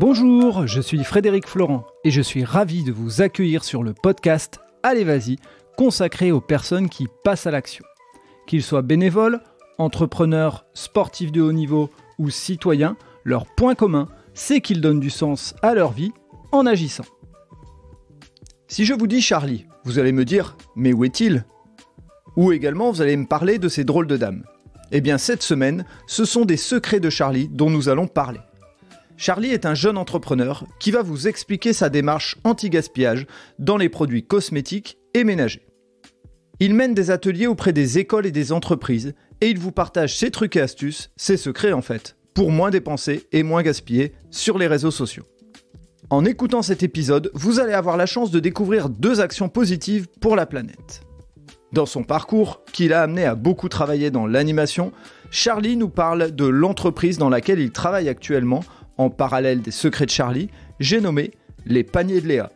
Bonjour, je suis Frédéric Florent et je suis ravi de vous accueillir sur le podcast Allez Vas-y, consacré aux personnes qui passent à l'action. Qu'ils soient bénévoles, entrepreneurs, sportifs de haut niveau ou citoyens, leur point commun, c'est qu'ils donnent du sens à leur vie en agissant. Si je vous dis Charlie, vous allez me dire Mais où est-il Ou également vous allez me parler de ces drôles de dames. Eh bien cette semaine, ce sont des secrets de Charlie dont nous allons parler. Charlie est un jeune entrepreneur qui va vous expliquer sa démarche anti-gaspillage dans les produits cosmétiques et ménagers. Il mène des ateliers auprès des écoles et des entreprises et il vous partage ses trucs et astuces, ses secrets en fait, pour moins dépenser et moins gaspiller sur les réseaux sociaux. En écoutant cet épisode, vous allez avoir la chance de découvrir deux actions positives pour la planète. Dans son parcours, qui l'a amené à beaucoup travailler dans l'animation, Charlie nous parle de l'entreprise dans laquelle il travaille actuellement en parallèle des secrets de Charlie, j'ai nommé les paniers de Léa.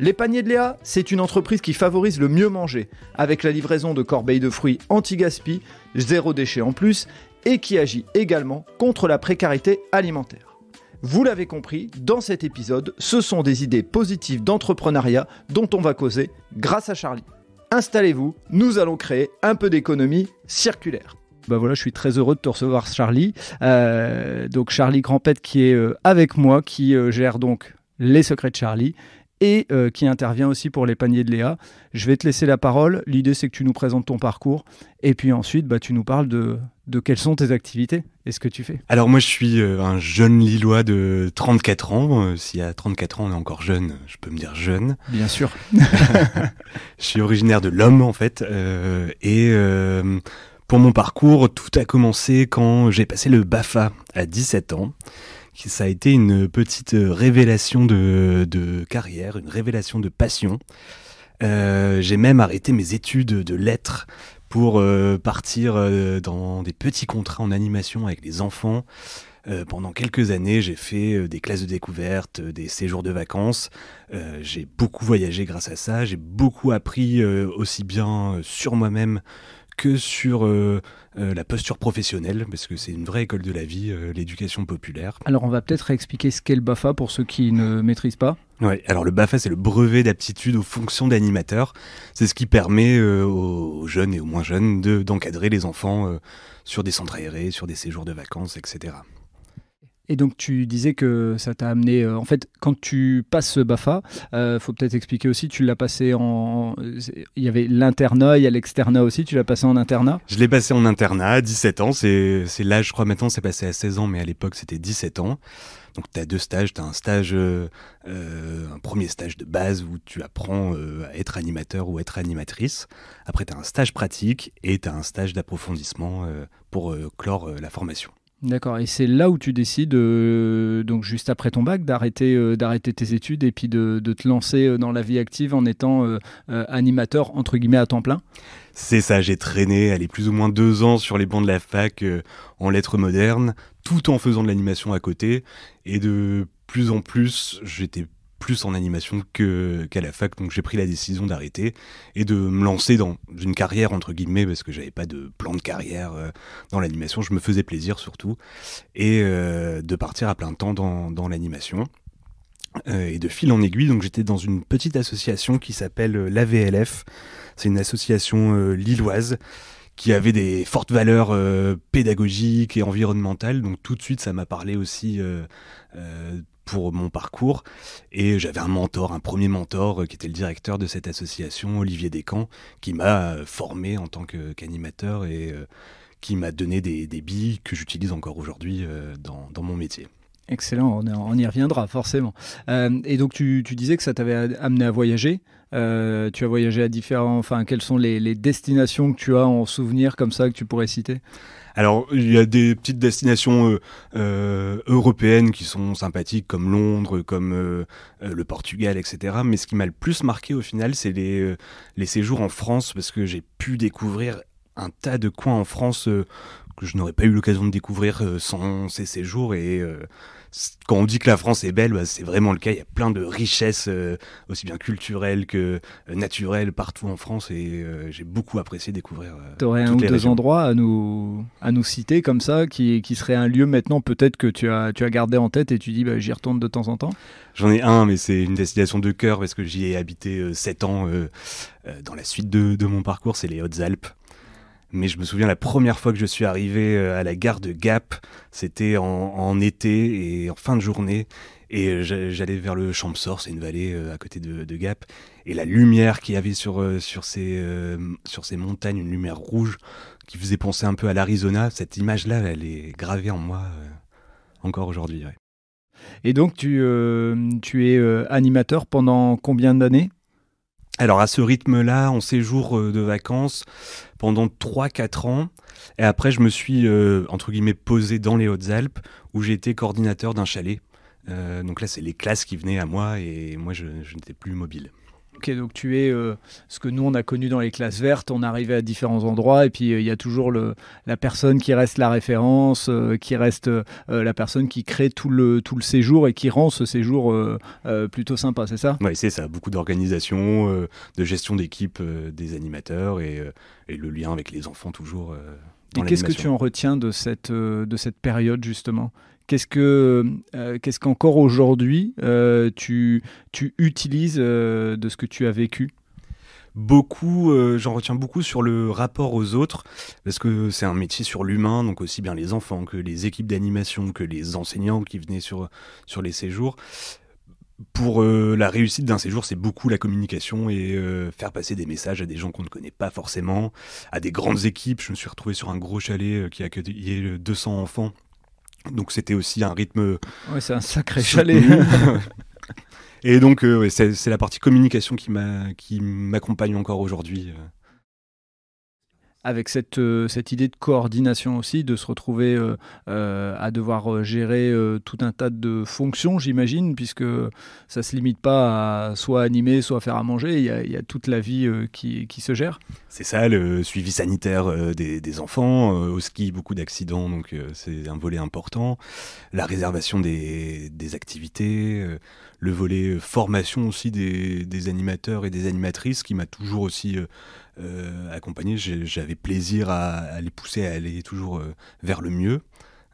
Les paniers de Léa, c'est une entreprise qui favorise le mieux manger, avec la livraison de corbeilles de fruits anti-gaspi, zéro déchet en plus, et qui agit également contre la précarité alimentaire. Vous l'avez compris, dans cet épisode, ce sont des idées positives d'entrepreneuriat dont on va causer grâce à Charlie. Installez-vous, nous allons créer un peu d'économie circulaire. Bah voilà, je suis très heureux de te recevoir, Charlie. Euh, donc Charlie Grandpet qui est euh, avec moi, qui euh, gère donc les secrets de Charlie et qui intervient aussi pour les paniers de Léa. Je vais te laisser la parole. L'idée, c'est que tu nous présentes ton parcours et puis ensuite, bah, tu nous parles de, de quelles sont tes activités et ce que tu fais. Alors, moi, je suis un jeune Lillois de 34 ans. s'il si à 34 ans, on est encore jeune, je peux me dire jeune. Bien sûr. je suis originaire de l'Homme, en fait. et pour mon parcours, tout a commencé quand j'ai passé le BAFA à 17 ans. Ça a été une petite révélation de, carrière, une révélation de passion. Euh, j'ai même arrêté mes études de lettres pour euh, partir euh, dans des petits contrats en animation avec les enfants. pendant quelques années, j'ai fait des classes de découverte, des séjours de vacances. j'ai beaucoup voyagé grâce à ça. J'ai beaucoup appris aussi bien sur moi-même que sur euh, euh, la posture professionnelle, parce que c'est une vraie école de la vie, euh, l'éducation populaire. Alors on va peut-être expliquer ce qu'est le BAFA pour ceux qui ne maîtrisent pas. Oui, alors le BAFA, c'est le brevet d'aptitude aux fonctions d'animateur. C'est ce qui permet aux jeunes et aux moins jeunes d'encadrer les enfants sur des centres aérés, sur des séjours de vacances, etc. Et donc tu disais que ça t'a amené, euh, en fait, quand tu passes ce BAFA, euh, faut peut-être expliquer aussi, tu l'as passé en, il y avait l'internat, il y a l'externat aussi, tu l'as passé en internat Je l'ai passé en internat à 17 ans, c'est là je crois maintenant c'est passé à 16 ans, mais à l'époque c'était 17 ans. Donc tu as deux stages, tu as un stage, euh, un premier stage de base où tu apprends à être animateur ou être animatrice. Après tu as un stage pratique et tu as un stage d'approfondissement pour clore la formation. D'accord, et c'est là où tu décides, euh, donc juste après ton bac, d'arrêter euh, d'arrêter tes études et puis de, te lancer euh, dans la vie active en étant animateur, entre guillemets, à temps plein C'est ça, j'ai traîné, allé plus ou moins deux ans sur les bancs de la fac en lettres modernes, tout en faisant de l'animation à côté, et de plus en plus, j'étais plus en animation qu'à la fac, donc j'ai pris la décision d'arrêter et de me lancer dans une carrière entre guillemets parce que j'avais pas de plan de carrière euh, dans l'animation, je me faisais plaisir surtout et euh, de partir à plein temps dans, l'animation. Euh, et de fil en aiguille, donc j'étais dans une petite association qui s'appelle l'AVLF, c'est une association lilloise qui avait des fortes valeurs pédagogiques et environnementales. Donc tout de suite, ça m'a parlé aussi pour mon parcours. Et j'avais un mentor, un premier mentor, euh, qui était le directeur de cette association, Olivier Descamps, qui m'a euh, formé en tant qu'animateur et euh, qui m'a donné des, des, billes que j'utilise encore aujourd'hui dans, mon métier. Excellent, on, y reviendra forcément. et donc tu, disais que ça t'avait amené à voyager. tu as voyagé à différents... Enfin, quelles sont les, destinations que tu as en souvenir comme ça que tu pourrais citer alors, il y a des petites destinations euh, euh, européennes qui sont sympathiques, comme Londres, comme euh, le Portugal, etc. Mais ce qui m'a le plus marqué au final, c'est les, les séjours en France, parce que j'ai pu découvrir un tas de coins en France que je n'aurais pas eu l'occasion de découvrir sans ces séjours. Et quand on dit que la France est belle, bah, c'est vraiment le cas. Il y a plein de richesses, euh, aussi bien culturelles que euh, naturelles, partout en France. Et euh, j'ai beaucoup apprécié découvrir. tu aurais un ou deux endroits à nous, à nous citer comme ça, qui, qui serait un lieu maintenant peut-être que tu as, tu as gardé en tête et tu dis bah, j'y retourne de temps en temps J'en ai un, mais c'est une destination de cœur parce que j'y ai habité 7 ans dans la suite de, de mon parcours, c'est les Hautes-Alpes. Mais je me souviens la première fois que je suis arrivé euh, à la gare de Gap, c'était en, été et en fin de journée. Et euh, j'allais vers le Champsaur, c'est une vallée euh, à côté de, Gap. Et la lumière qu'il y avait sur, sur, ces, sur ces montagnes, une lumière rouge qui faisait penser un peu à l'Arizona, cette image-là, elle est gravée en moi encore aujourd'hui. Et donc tu, tu es animateur pendant combien d'années alors à ce rythme-là, en séjour euh, de vacances pendant 3-4 ans. Et après, je me suis, euh, entre guillemets, posé dans les Hautes-Alpes, où j'étais coordinateur d'un chalet. Euh, donc là, c'est les classes qui venaient à moi et moi, je n'étais plus mobile. Ok, donc tu es euh, ce que nous on a connu dans les classes vertes, on arrivait à différents endroits et puis euh, il y a toujours le, la personne qui reste la référence, euh, qui reste la personne qui crée tout le, tout le séjour et qui rend ce séjour plutôt sympa, c'est ça Oui, c'est ça, beaucoup d'organisation, de gestion d'équipe des animateurs et, le lien avec les enfants toujours. et qu'est-ce que tu en retiens de cette, de cette période justement Qu'est-ce que, euh, qu'est-ce qu'encore aujourd'hui euh, tu, tu utilises euh, de ce que tu as vécu beaucoup, j'en retiens beaucoup sur le rapport aux autres, parce que c'est un métier sur l'humain, donc aussi bien les enfants que les équipes d'animation, que les enseignants qui venaient sur, sur les séjours. Pour la réussite d'un séjour, c'est beaucoup la communication et faire passer des messages à des gens qu'on ne connaît pas forcément, à des grandes équipes. Je me suis retrouvé sur un gros chalet qui accueillait 200 enfants donc c'était aussi un rythme. Ouais, c'est un sacré chalet. Et donc, euh, c'est la partie communication qui m'accompagne encore aujourd'hui. Euh avec cette, euh, cette idée de coordination aussi, de se retrouver euh, euh, à devoir gérer tout un tas de fonctions, j'imagine, puisque ça ne se limite pas à soit animer, soit faire à manger, il y a, toute la vie qui, se gère. C'est ça, le suivi sanitaire des, enfants, au ski, beaucoup d'accidents, donc c'est un volet important, la réservation des, activités, le volet formation aussi des, des, animateurs et des animatrices qui m'a toujours aussi euh, accompagné, j'avais plaisir à, les pousser à aller toujours euh, vers le mieux.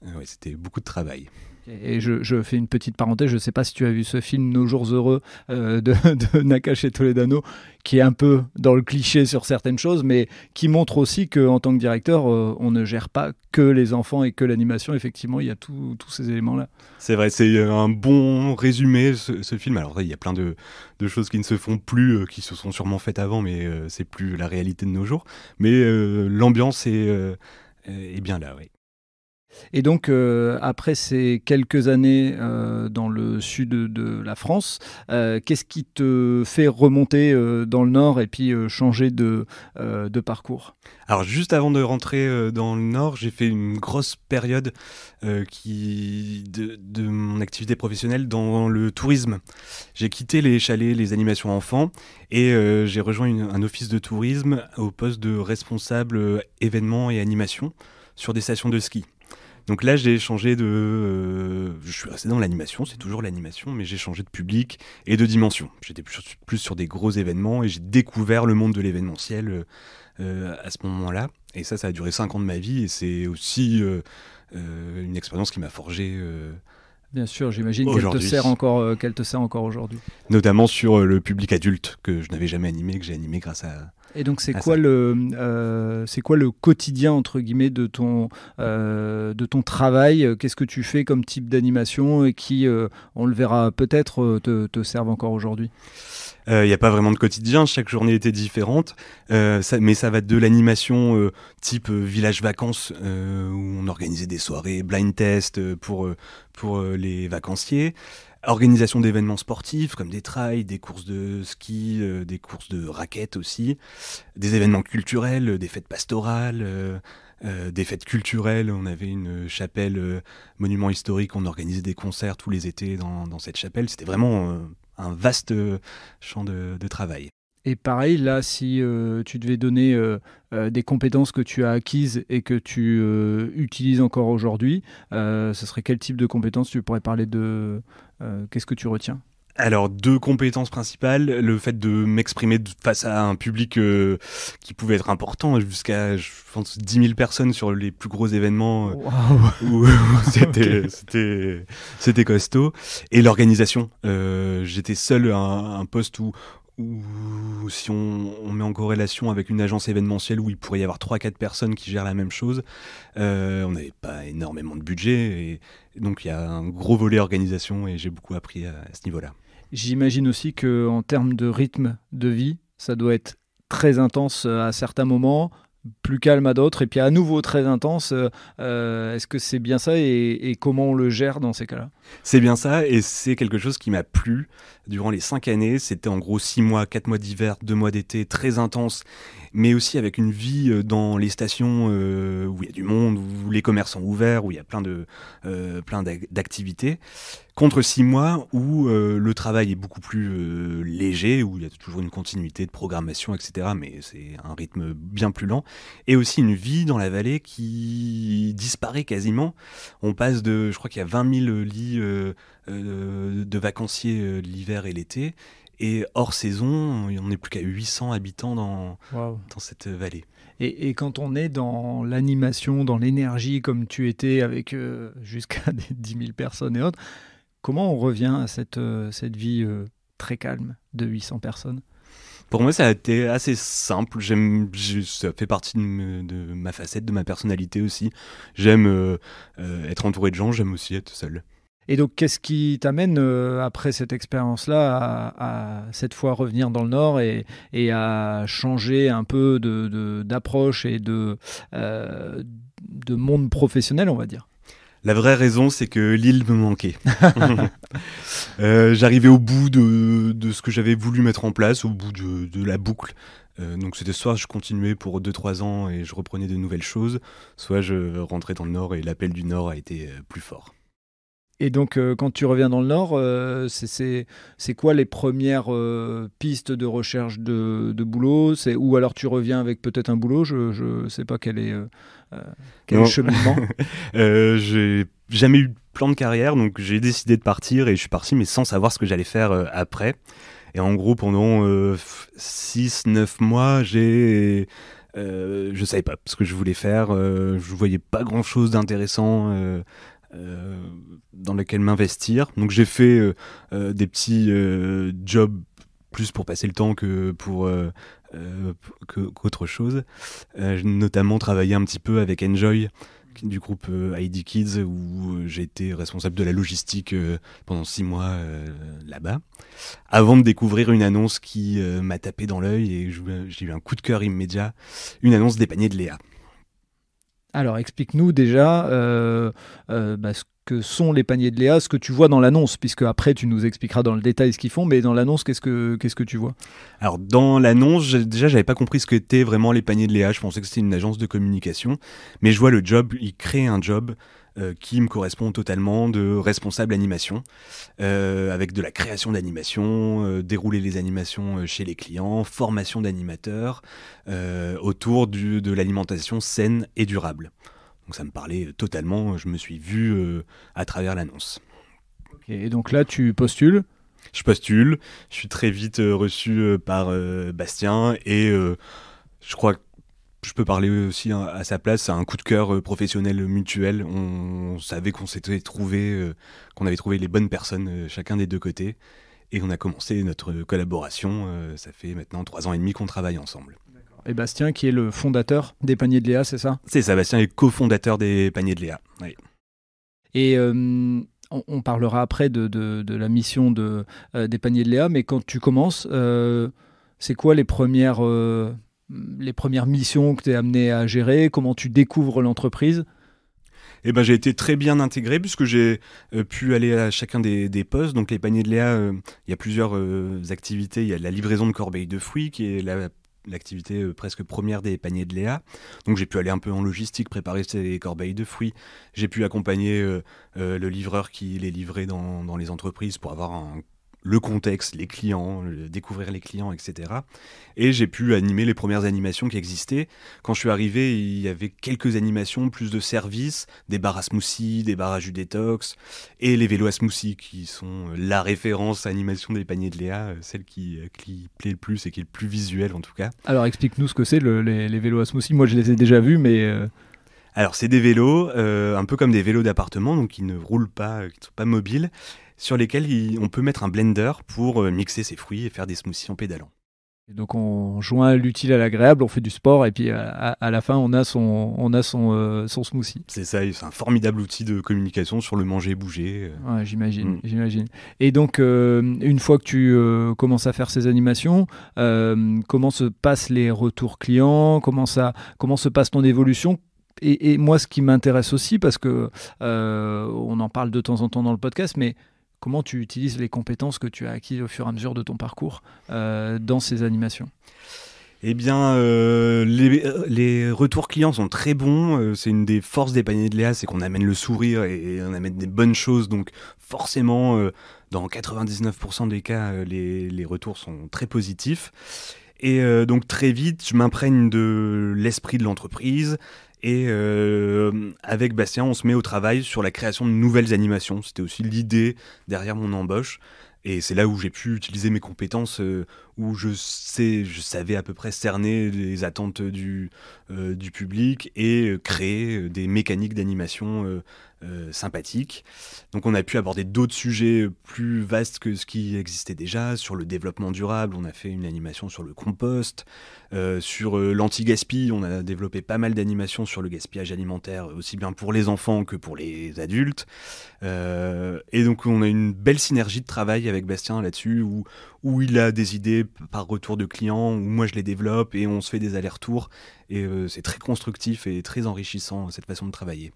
Euh, c'était beaucoup de travail. Et je, fais une petite parenthèse, je ne sais pas si tu as vu ce film Nos jours heureux euh, de, de Nakache et Toledano, qui est un peu dans le cliché sur certaines choses, mais qui montre aussi qu'en tant que directeur, euh, on ne gère pas que les enfants et que l'animation. Effectivement, il y a tous ces éléments-là. C'est vrai, c'est euh, un bon résumé, ce, film. Alors, il y a plein de, choses qui ne se font plus, qui se sont sûrement faites avant, mais c'est plus la réalité de nos jours. Mais l'ambiance est, est bien là, oui. Et donc, euh, après ces quelques années euh, dans le sud de, la France, euh, qu'est-ce qui te fait remonter dans le nord et puis changer de, parcours Alors, juste avant de rentrer dans le nord, j'ai fait une grosse période de, mon activité professionnelle dans le tourisme. J'ai quitté les chalets, les animations enfants et j'ai rejoint un office de tourisme au poste de responsable événements et animations sur des stations de ski. Donc là, j'ai changé de. Euh, je suis resté dans l'animation, c'est toujours l'animation, mais j'ai changé de public et de dimension. J'étais plus, sur des gros événements et j'ai découvert le monde de l'événementiel euh, à ce moment-là. Et ça, ça a duré 5 ans de ma vie et c'est aussi euh, une expérience qui m'a forgé. Bien sûr, j'imagine qu'elle te sert encore, qu'elle te sert encore aujourd'hui. Notamment sur le public adulte que je n'avais jamais animé, que j'ai animé grâce à, et donc, c'est ah, quoi, le, euh, c'est quoi le quotidien, entre guillemets, de ton, euh, de ton travail Qu'est-ce que tu fais comme type d'animation et qui, euh, on le verra peut-être, te, te servent encore aujourd'hui Il n'y a pas vraiment de quotidien, chaque journée était différente, mais ça va de l'animation type village vacances, où on organisait des soirées blind test pour, pour les vacanciers organisation d'événements sportifs comme des trails, des courses de ski, euh, des courses de raquettes aussi, des événements culturels, des fêtes pastorales, euh, euh, des fêtes culturelles. On avait une chapelle monument historique, on organisait des concerts tous les étés dans, cette chapelle. C'était vraiment un vaste champ de travail. Et pareil, là, si euh, tu devais donner euh, euh, des compétences que tu as acquises et que tu utilises encore aujourd'hui, ce serait quel type de compétences Tu pourrais parler de... Qu'est-ce que tu retiens alors deux compétences principales, le fait de m'exprimer face à un public qui pouvait être important, jusqu'à je pense 10 000 personnes sur les plus gros événements, où, c'était c'était costaud, et l'organisation. J'étais seul à un, poste où ou si on, met en corrélation avec une agence événementielle où il pourrait y avoir 3-4 personnes qui gèrent la même chose, euh, on n'avait pas énormément de budget. Et donc il y a un gros volet organisation et j'ai beaucoup appris à, ce niveau-là. J'imagine aussi qu'en termes de rythme de vie, ça doit être très intense euh, à certains moments, plus calme à d'autres, et puis à nouveau très intense. Euh, est-ce que c'est bien ça et, comment on le gère dans ces cas-là C'est bien ça, et c'est quelque chose qui m'a plu durant les cinq années. C'était en gros six mois, quatre mois d'hiver, deux mois d'été, très intense, mais aussi avec une vie euh, dans les stations euh, où il y a du monde, où les commerces sont ouverts, où il y a plein de euh, plein d'activités. Contre six mois où le travail est beaucoup plus léger, où il y a toujours une continuité de programmation, etc. Mais c'est un rythme bien plus lent. Et aussi une vie dans la vallée qui disparaît quasiment. On passe de, je crois qu'il y a 20 000 lits de vacanciers l'hiver et l'été. Et hors saison, on n'est plus qu'à 800 habitants dans, dans cette vallée. Et, quand on est dans l'animation, dans l'énergie, comme tu étais avec euh, jusqu'à des 10 000 personnes et autres, comment on revient à cette, euh, cette vie euh, très calme de 800 personnes pour moi, ça a été assez simple. J'aime, ça fait partie de, ma facette, de ma personnalité aussi. J'aime être entouré de gens, j'aime aussi être seul. Et donc, qu'est-ce qui t'amène, euh, après cette expérience-là, à, cette fois revenir dans le Nord et, à changer un peu d'approche et euh, de, monde professionnel, on va dire la vraie raison, c'est que l'île me manquait. Euh, j'arrivais au bout de, ce que j'avais voulu mettre en place, au bout de, la boucle. donc c'était soit je continuais pour 2-3 ans et je reprenais de nouvelles choses, soit je rentrais dans le Nord et l'appel du Nord a été plus fort. Et donc, euh, quand tu reviens dans le Nord, euh, c'est quoi les premières euh, pistes de recherche de, boulot Ou alors tu reviens avec peut-être un boulot, je ne sais pas quel est, quel le cheminement. j'ai jamais eu de plan de carrière, donc j'ai décidé de partir et je suis parti, mais sans savoir ce que j'allais faire après. Et en gros, pendant 6-9 mois, j'ai. ne je savais pas ce que je voulais faire, Je ne voyais pas grand chose d'intéressant euh, dans lequel m'investir. Donc j'ai fait euh, euh, des petits jobs plus pour passer le temps que pour qu'autre chose. notamment travaillé un petit peu avec Enjoy du groupe ID Kids où j'ai été responsable de la logistique pendant six mois là-bas avant de découvrir une annonce qui m'a tapé dans l'œil et j'ai eu un coup de cœur immédiat une annonce des paniers de Léa alors explique-nous déjà euh, euh, bah, ce que sont les paniers de Léa, ce que tu vois dans l'annonce, puisque après tu nous expliqueras dans le détail ce qu'ils font, mais dans l'annonce, qu'est-ce que, qu'est-ce que tu vois Alors dans l'annonce, déjà j'avais pas compris ce qu'étaient vraiment les paniers de Léa, je pensais que c'était une agence de communication, mais je vois le job, il crée un job euh, qui me correspond totalement de responsable animation, euh, avec de la création d'animation, euh, dérouler les animations chez les clients, formation d'animateurs, autour du, de l'alimentation saine et durable. Donc ça me parlait totalement, je me suis vu à travers l'annonce. et donc là, tu postules je postule. Je suis très vite reçu par Bastien et je crois que je peux parler aussi hein, à sa place, c'est un coup de cœur euh, professionnel euh, mutuel. On, savait qu'on s'était trouvé, euh, qu'on avait trouvé les bonnes personnes, chacun des deux côtés. Et on a commencé notre collaboration. ça fait maintenant trois ans et demi qu'on travaille ensemble. Et Bastien, qui est le fondateur des paniers de Léa, c'est ça C'est ça, Bastien est cofondateur des paniers de Léa. Oui. Et on, parlera après de, la mission de, des paniers de Léa, mais quand tu commences, c'est quoi les premières les premières missions que tu es amené à gérer, comment tu découvres l'entreprise eh ben, j'ai été très bien intégré puisque j'ai euh, pu aller à chacun des, postes. Donc les paniers de Léa, euh, il y a plusieurs euh, activités. Il y a la livraison de corbeilles de fruits qui est l'activité presque première des paniers de Léa. Donc j'ai pu aller un peu en logistique, préparer ces corbeilles de fruits. J'ai pu accompagner le livreur qui les livrait dans, les entreprises pour avoir un le contexte, les clients, découvrir les clients, etc. Et j'ai pu animer les premières animations qui existaient. Quand je suis arrivé, il y avait quelques animations, plus de services, des bars à smoothie, des bars à jus détox, et les vélos à smoothie, qui sont la référence animation des paniers de Léa, euh, celle euh, qui, plaît le plus et qui est le plus visuel en tout cas. Alors explique-nous ce que c'est les, vélos à smoothie. Moi je les ai déjà vus, mais... Euh, Alors, c'est des vélos, un peu comme des vélos d'appartement, donc qui ne roulent pas, qui ne sont pas mobiles, sur lesquels on peut mettre un blender pour euh, mixer ses fruits et faire des smoothies en pédalant. Et donc on joint l'utile à l'agréable, on fait du sport et puis à, la fin on a son, on a son, euh, smoothie. C'est ça, c'est un formidable outil de communication sur le manger bouger. Euh. Ouais, j'imagine, mm. j'imagine. Et donc une fois que tu commences à faire ces animations, comment se passent les retours clients, comment ça, comment se passe ton évolution, et, moi, ce qui m'intéresse aussi, parce que on en parle de temps en temps dans le podcast, mais comment tu utilises les compétences que tu as acquises au fur et à mesure de ton parcours euh, dans ces animations eh bien, euh, euh, les, retours clients sont très bons. C'est une des forces des paniers de Léa, c'est qu'on amène le sourire et, on amène des bonnes choses. Donc, forcément, dans 99% des cas, les, retours sont très positifs. Et donc, très vite, je m'imprègne de l'esprit de l'entreprise, et euh, avec Bastien, on se met au travail sur la création de nouvelles animations. C'était aussi l'idée derrière mon embauche. Et c'est là où j'ai pu utiliser mes compétences euh, où je, je savais à peu près cerner les attentes du, euh, du public et euh, créer euh, des mécaniques d'animation sympathiques. Donc on a pu aborder d'autres sujets plus vastes que ce qui existait déjà, sur le développement durable, on a fait une animation sur le compost, sur l'anti-gaspi, on a développé pas mal d'animations sur le gaspillage alimentaire, aussi bien pour les enfants que pour les adultes. et donc on a une belle synergie de travail avec Bastien là-dessus, où il a des idées par retour de clients où moi je les développe et on se fait des allers-retours. Et euh, c'est très constructif et très enrichissant euh, cette façon de travailler.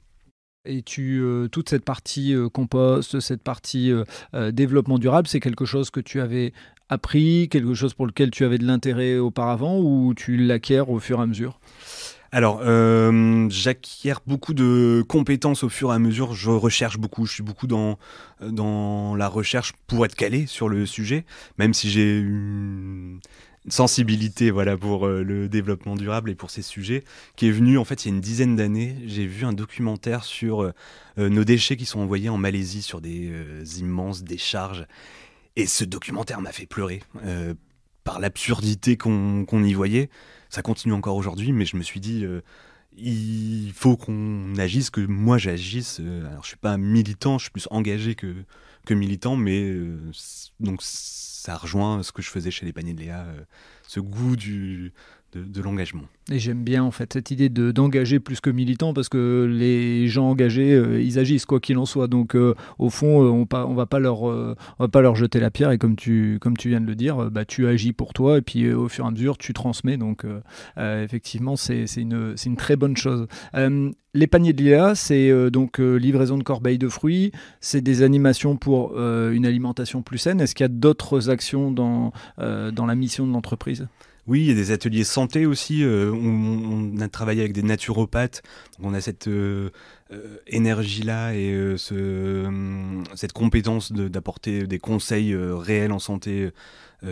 Et tu, euh, toute cette partie compost, cette partie développement durable, c'est quelque chose que tu avais appris, quelque chose pour lequel tu avais de l'intérêt auparavant ou tu l'acquiers au fur et à mesure alors, euh, j'acquiers beaucoup de compétences au fur et à mesure. Je recherche beaucoup. Je suis beaucoup dans, la recherche pour être calé sur le sujet, même si j'ai une sensibilité voilà pour euh, le développement durable et pour ces sujets qui est venu en fait il y a une dizaine d'années j'ai vu un documentaire sur euh, euh, nos déchets qui sont envoyés en Malaisie sur des immenses décharges et ce documentaire m'a fait pleurer par l'absurdité qu'on y voyait ça continue encore aujourd'hui, mais je me suis dit, euh, il faut qu'on agisse, que moi j'agisse. Euh, alors je suis pas militant, je suis plus engagé que, que militant, mais euh, donc ça rejoint ce que je faisais chez les paniers de Léa, ce goût du, de, l'engagement. Et j'aime bien en fait cette idée d'engager plus que militant parce que les gens engagés, euh, ils agissent quoi qu'il en soit. Donc euh, au fond, euh, on, ne on va pas leur, pas leur jeter la pierre. Et comme tu, comme tu viens de le dire, bah, tu agis pour toi et puis au fur et à mesure, tu transmets. Donc effectivement, c'est une, très bonne chose. les paniers de l'IA, c'est donc livraison de corbeilles de fruits, c'est des animations pour une alimentation plus saine. Est-ce qu'il y a d'autres actions dans, dans la mission de l'entreprise oui, il y a des ateliers santé aussi. Euh, on, a travaillé avec des naturopathes. On a cette euh, euh, énergie-là et cette compétence d'apporter des conseils réels en santé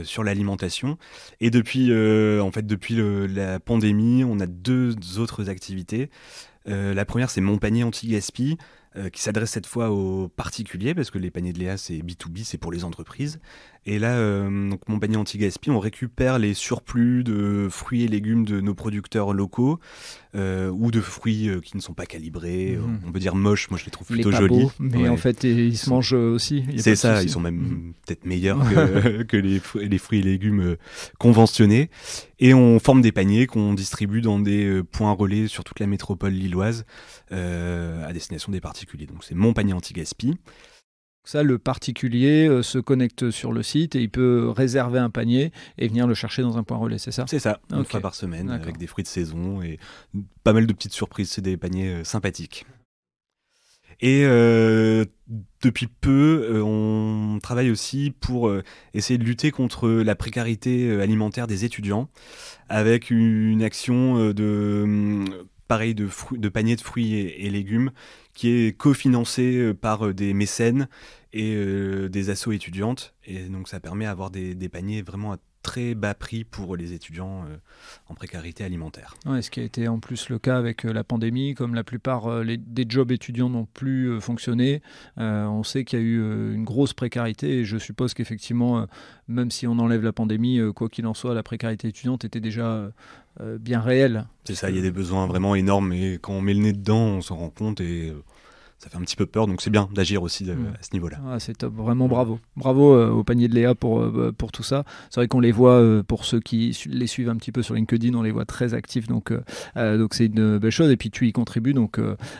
sur l'alimentation. Et depuis, en fait, depuis la pandémie, on a deux autres activités. la première, c'est mon panier anti-gaspi qui s'adresse cette fois aux particuliers, parce que les paniers de Léa, c'est B2B, c'est pour les entreprises. Et là, euh, donc mon panier anti-gaspi, on récupère les surplus de fruits et légumes de nos producteurs locaux euh, ou de fruits euh, qui ne sont pas calibrés. Mhm. On peut dire moches, moi je les trouve plutôt jolis. mais en fait, ils se mangent aussi. C'est ça, ils sont même mhm. peut-être meilleurs que, les, fruits et légumes conventionnés. Et on forme des paniers qu'on distribue dans des points relais sur toute la métropole lilloise à destination des particuliers. Donc c'est mon panier anti-gaspi ça, le particulier euh, se connecte sur le site et il peut réserver un panier et venir le chercher dans un point relais, c'est ça C'est ça, une fois par semaine, avec des fruits de saison et pas mal de petites surprises. C'est des paniers euh, sympathiques. Et euh, depuis peu, on travaille aussi pour essayer de lutter contre la précarité alimentaire des étudiants avec une action de hum, pareil, de, de panier de fruits et, légumes, qui est cofinancé euh, par euh, des mécènes et euh, des assos étudiantes. Et donc ça permet d'avoir des, des paniers vraiment à très bas prix pour les étudiants euh, en précarité alimentaire. Ouais, ce qui a été en plus le cas avec euh, la pandémie, comme la plupart euh, des jobs étudiants n'ont plus fonctionné, on sait qu'il y a eu une grosse précarité et je suppose qu'effectivement, même si on enlève la pandémie, quoi qu'il en soit, la précarité étudiante était déjà bien réelle. C'est ça, il y a des besoins vraiment énormes et quand on met le nez dedans, on s'en rend compte et ça fait un petit peu peur. Donc c'est bien d'agir aussi euh, mm. à ce niveau-là. Ah, c'est top, vraiment bravo. Bravo euh, au panier de Léa pour, euh, bah, pour tout ça. C'est vrai qu'on les voit, pour ceux qui les suivent un petit peu sur LinkedIn, on les voit très actifs. Donc donc c'est une belle chose. Et puis tu y contribues, donc,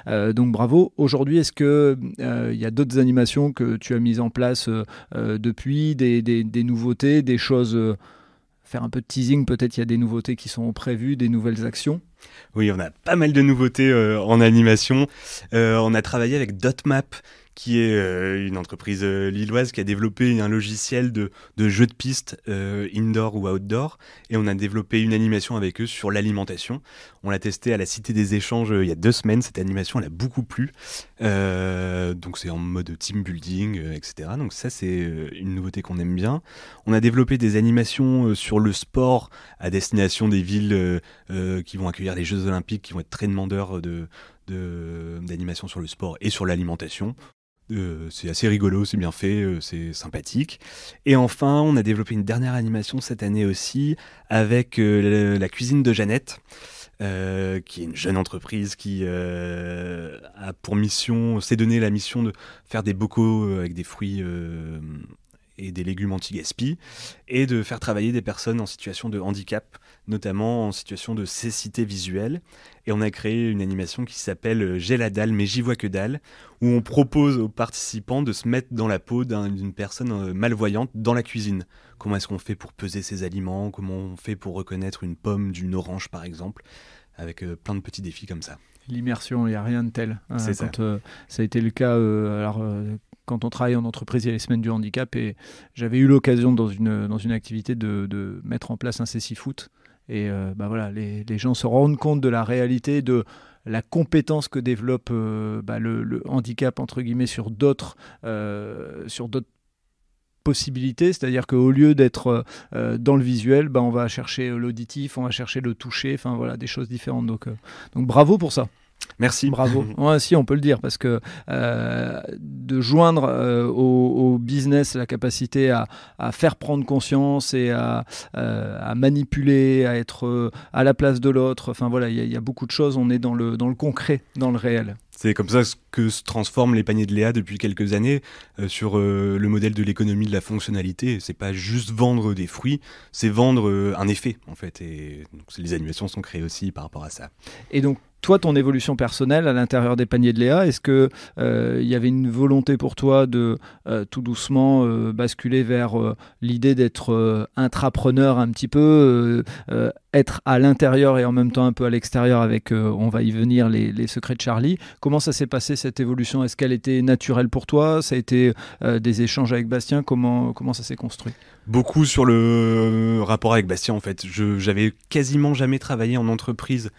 donc bravo. Aujourd'hui, est-ce qu'il y a d'autres animations que tu as mises en place depuis, des, des, nouveautés, des choses faire un peu de teasing, peut-être il y a des nouveautés qui sont prévues, des nouvelles actions oui, on a pas mal de nouveautés euh, en animation. Euh, on a travaillé avec Dotmap, qui est euh, une entreprise euh, lilloise qui a développé un logiciel de, jeux de piste euh, indoor ou outdoor. Et on a développé une animation avec eux sur l'alimentation. On l'a testé à la Cité des Échanges il y a deux semaines. Cette animation, elle a beaucoup plu. donc c'est en mode team building, etc. Donc ça, c'est une nouveauté qu'on aime bien. On a développé des animations sur le sport à destination des villes qui vont accueillir les Jeux Olympiques, qui vont être très demandeurs de d'animation sur le sport et sur l'alimentation. Euh, c'est assez rigolo, c'est bien fait, euh, c'est sympathique. Et enfin, on a développé une dernière animation cette année aussi avec euh, la, cuisine de Jeannette. qui est une jeune entreprise qui a pour mission, s'est donné la mission de faire des bocaux avec des fruits et des légumes anti-gaspi et de faire travailler des personnes en situation de handicap notamment en situation de cécité visuelle. Et on a créé une animation qui s'appelle euh, J'ai la dalle, mais j'y vois que dalle, où on propose aux participants de se mettre dans la peau d'une personne euh, malvoyante dans la cuisine. Comment est-ce qu'on fait pour peser ses aliments Comment on fait pour reconnaître une pomme d'une orange, par exemple Avec euh, plein de petits défis comme ça. L'immersion, il n'y a rien de tel. Hein, C'est ça. ça a été le cas. alors, quand on travaillait en entreprise, il y a les semaines du handicap et j'avais eu l'occasion dans une, dans une activité de, de, mettre en place un cécifoot et euh, bah voilà, les, gens se rendent compte de la réalité, de la compétence que développe euh, bah le, handicap, entre guillemets, euh, sur d'autres possibilités, c'est-à-dire qu'au lieu d'être dans le visuel, bah, on va chercher l'auditif, on va chercher le toucher, enfin voilà, des choses différentes. Donc, donc bravo pour ça. Merci. Bravo. ouais, si, on peut le dire, parce que euh, de joindre euh, au, business la capacité à, faire prendre conscience et à, euh, manipuler, à être à la place de l'autre, enfin voilà, il y, a beaucoup de choses, on est dans le, dans le concret, dans le réel. C'est comme ça que se transforment les paniers de Léa depuis quelques années sur le modèle de l'économie de la fonctionnalité. C'est pas juste vendre des fruits, c'est vendre un effet en fait. Et les animations sont créées aussi par rapport à ça. Et donc toi, ton évolution personnelle à l'intérieur des paniers de Léa, est-ce que euh, il y avait une volonté pour toi de euh, tout doucement euh, basculer vers l'idée d'être intrapreneur un petit peu, être à l'intérieur et en même temps un peu à l'extérieur avec, on va y venir, les, secrets de Charlie. Comment ça s'est passé cette évolution Est-ce qu'elle était naturelle pour toi Ça a été des échanges avec Bastien Comment, comment ça s'est construit Beaucoup sur le rapport avec Bastien en fait. J'avais quasiment jamais travaillé en entreprise.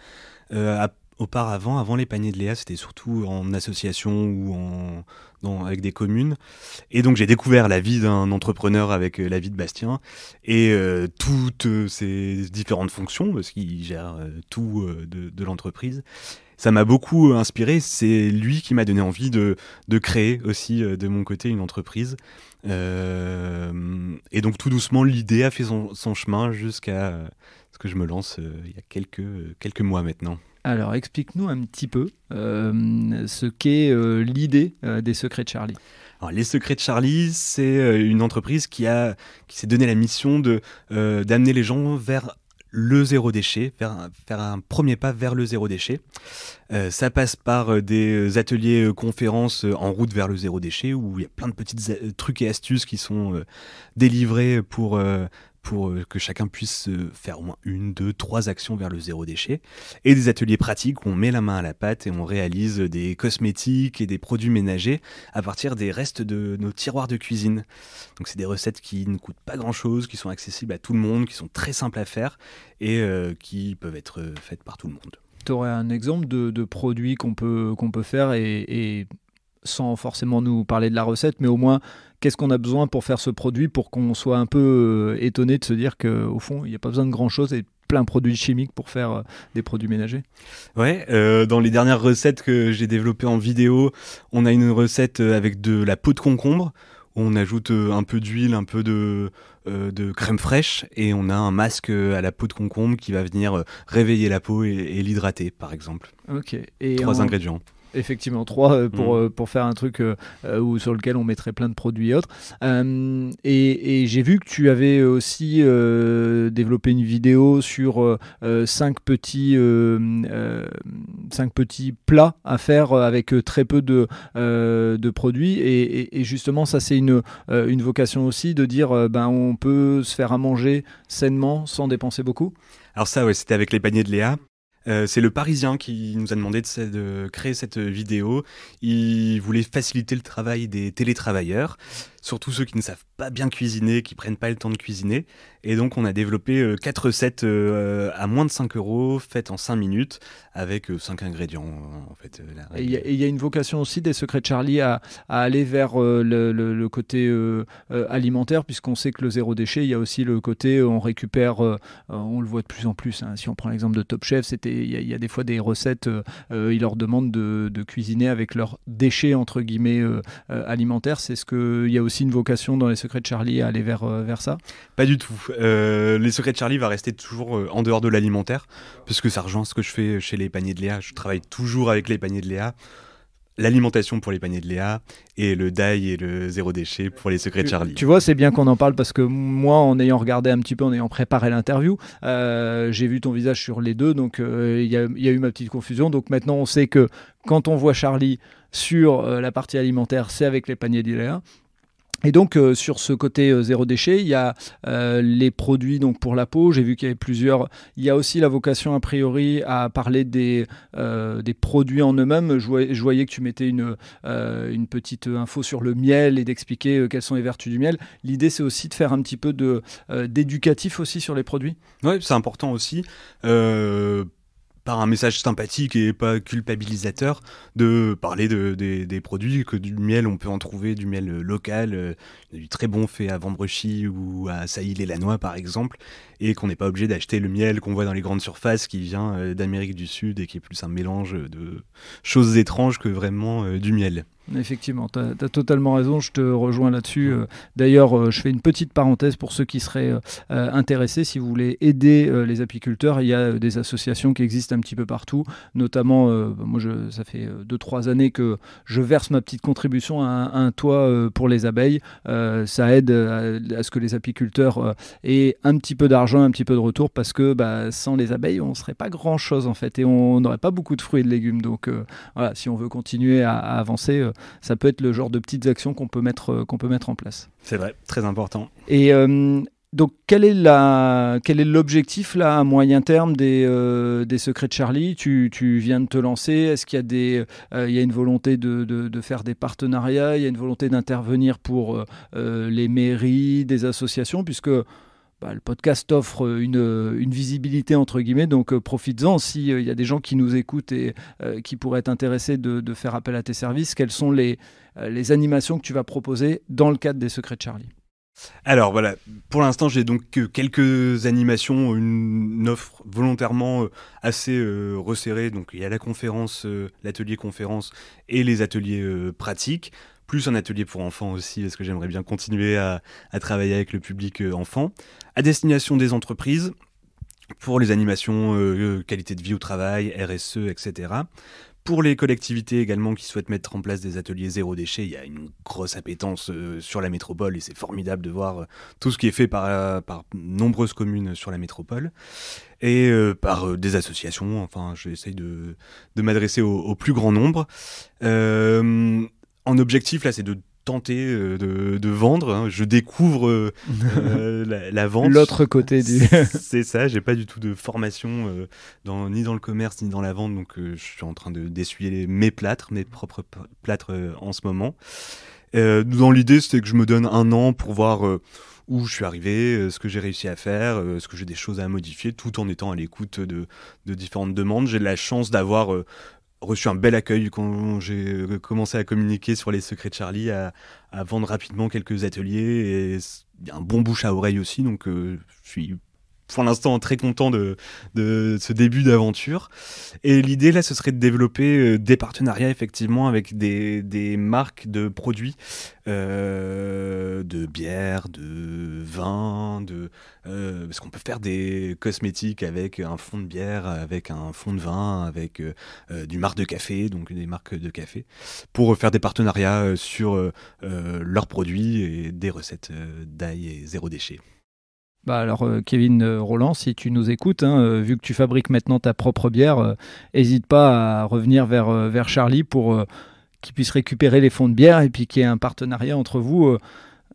à auparavant, avant les paniers de Léa, c'était surtout en association ou en, avec des communes. Et donc j'ai découvert la vie d'un entrepreneur avec euh, la vie de Bastien et euh, toutes euh, ses différentes fonctions, parce qu'il gère tout de, l'entreprise. Ça m'a beaucoup inspiré, c'est lui qui m'a donné envie de, créer aussi de mon côté une entreprise. et donc tout doucement, l'idée a fait son, chemin jusqu'à ce que je me lance il y a quelques, quelques mois maintenant. Alors explique-nous un petit peu euh, ce qu'est euh, l'idée euh, des Secrets de Charlie. les Secrets de Charlie, c'est une entreprise qui, qui s'est donné la mission de, d'amener les gens vers le zéro déchet, faire faire un premier pas vers le zéro déchet. ça passe par des ateliers conférences en route vers le zéro déchet où il y a plein de petits trucs et astuces qui sont délivrés pour pour euh, que chacun puisse euh, faire au moins une, deux, trois actions vers le zéro déchet. Et des ateliers pratiques où on met la main à la pâte et on réalise des cosmétiques et des produits ménagers à partir des restes de nos tiroirs de cuisine. Donc c'est des recettes qui ne coûtent pas grand-chose, qui sont accessibles à tout le monde, qui sont très simples à faire et euh, qui peuvent être faites par tout le monde. Tu aurais un exemple de, produits qu'on peut, qu'on peut faire et sans forcément nous parler de la recette, mais au moins qu'est-ce qu'on a besoin pour faire ce produit pour qu'on soit un peu euh, étonné de se dire qu'au fond, il n'y a pas besoin de grand-chose et plein de produits chimiques pour faire euh, des produits ménagers Ouais, euh, dans les dernières recettes que j'ai développées en vidéo, on a une recette avec de la peau de concombre. on ajoute un peu d'huile, un peu de, de crème fraîche et on a un masque à la peau de concombre qui va venir réveiller la peau et, l'hydrater, par exemple. Ok. Et Trois ingrédients. Effectivement, trois euh, pour, mm. euh, pour faire un truc euh, où, sur lequel on mettrait plein de produits et autres. et, j'ai vu que tu avais aussi développé une vidéo sur cinq, petits, cinq petits plats à faire avec très peu de, de produits. Et, justement, ça, c'est une, une vocation aussi de dire ben, on peut se faire à manger sainement sans dépenser beaucoup. Alors ça, c'était avec les paniers de Léa. Euh, c'est le Parisien qui nous a demandé de, créer cette vidéo. Il voulait faciliter le travail des télétravailleurs surtout ceux qui ne savent pas bien cuisiner, qui prennent pas le temps de cuisiner. Et donc on a développé 4 euh, recettes euh, à moins de 5 euros, faites en 5 minutes, avec 5 euh, ingrédients en fait. et il y, a une vocation aussi des secrets de Charlie à, aller vers le, côté alimentaire, puisqu'on sait que le zéro déchet, il y a aussi le côté on récupère, on le voit de plus en plus. Hein. Si on prend l'exemple de Top Chef, c'était il y, a des fois des recettes, ils leur demandent de, cuisiner avec leurs déchets entre guillemets alimentaires. C'est ce qu'il y a aussi une vocation dans les secrets de Charlie à aller vers, euh, vers ça Pas du tout. Euh, les secrets de Charlie va rester toujours euh, en dehors de l'alimentaire, parce que ça rejoint ce que je fais chez les paniers de Léa. Je travaille toujours avec les paniers de Léa l'alimentation pour les paniers de Léa et le DAI et le zéro déchet pour les secrets de Charlie. Tu vois, c'est bien qu'on en parle parce que moi, en ayant regardé un petit peu, en ayant préparé l'interview, j'ai vu ton visage sur les deux, donc il y, a eu ma petite confusion. Donc maintenant, on sait que quand on voit Charlie sur la partie alimentaire, c'est avec les paniers de Léa. Et donc euh, sur ce côté euh, zéro déchet, il y a euh, les produits donc pour la peau. J'ai vu qu'il y avait plusieurs. Il y a aussi la vocation a priori à parler des, des produits en eux-mêmes. Je, voyais que tu mettais une, une petite info sur le miel et d'expliquer quelles sont les vertus du miel. L'idée c'est aussi de faire un petit peu de d'éducatif aussi sur les produits. Oui, c'est important aussi par un message sympathique et pas culpabilisateur, de parler de, des, produits, que du miel, on peut en trouver, du miel euh, local, euh, du très bon fait à Vambrechy ou à Sailly-les-Lanois par exemple, et qu'on n'est pas obligé d'acheter le miel qu'on voit dans les grandes surfaces qui vient euh, d'Amérique du Sud et qui est plus un mélange de choses étranges que vraiment du miel. Effectivement, tu as, totalement raison, je te rejoins là-dessus. Euh, d'ailleurs, euh, je fais une petite parenthèse pour ceux qui seraient euh, intéressés. Si vous voulez aider les apiculteurs, il y a des associations qui existent un petit peu partout. Notamment, bah, moi, je, ça fait 2-3 années que je verse ma petite contribution à un, toit pour les abeilles. ça aide à, ce que les apiculteurs aient un petit peu d'argent, un petit peu de retour, parce que bah, sans les abeilles, on ne serait pas grand-chose en fait, et on n'aurait pas beaucoup de fruits et de légumes. Donc voilà, si on veut continuer à avancer, ça peut être le genre de petites actions qu'on peut mettre, euh, qu'on peut mettre en place. C'est vrai, très important. Et euh, donc, quel est, la, quel est l'objectif là à moyen terme des, euh, des secrets de Charlie tu, tu, viens de te lancer. Est-ce qu'il y a des, il y a une volonté de, de, faire des partenariats Il y a une volonté d'intervenir pour les mairies, des associations, puisque bah, le podcast offre euh, euh, une, visibilité entre guillemets, donc euh, profites-en. S'il y a des gens qui nous écoutent et qui pourraient être intéressés de, faire appel à tes services, quelles sont les, animations que tu vas proposer dans le cadre des Secrets de Charlie alors voilà, pour l'instant j'ai donc quelques animations, une offre volontairement assez resserrée. Donc il y a la conférence, l'atelier conférence et les ateliers pratiques plus un atelier pour enfants aussi, parce que j'aimerais bien continuer à, travailler avec le public euh, enfant, à destination des entreprises pour les animations euh, euh, qualité de vie au travail, RSE, etc. Pour les collectivités également qui souhaitent mettre en place des ateliers zéro déchet, il y a une grosse appétence sur la métropole et c'est formidable de voir tout ce qui est fait par, par nombreuses communes sur la métropole et par des associations. Enfin, j'essaye de, de m'adresser au, au, plus grand nombre en objectif, là, c'est de tenter euh, de, vendre. Hein. Je découvre euh, euh, la, vente. L'autre côté du. c'est ça. J'ai pas du tout de formation ni dans le commerce ni dans la vente, donc je suis en train d'essuyer mes plâtres, mes propres plâtres en ce moment. dans l'idée, c'était que je me donne un an pour voir où je suis arrivé, ce que j'ai réussi à faire, ce que j'ai des choses à modifier, tout en étant à l'écoute de, différentes demandes. J'ai la chance d'avoir reçu un bel accueil quand j'ai euh, commencé à communiquer sur les secrets de Charlie, à, vendre rapidement quelques ateliers et un bon bouche à oreille aussi. Donc, euh, je suis pour l'instant très content de, de ce début d'aventure. Et l'idée là, ce serait de développer euh, des partenariats effectivement avec des, marques de produits, euh, de bière, de vin, de euh, parce qu'on peut faire des cosmétiques avec un fond de bière, avec un fond de vin, avec du marque de café, donc des marques de café, pour faire des partenariats sur leurs produits et des recettes d'ail et zéro déchet. Bah, alors, euh, Kevin euh, Roland, si tu nous écoutes, hein, euh, vu que tu fabriques maintenant ta propre bière, n'hésite pas à revenir vers, vers Charlie pour qu'il puisse récupérer les fonds de bière et puis qu'il y ait un partenariat entre vous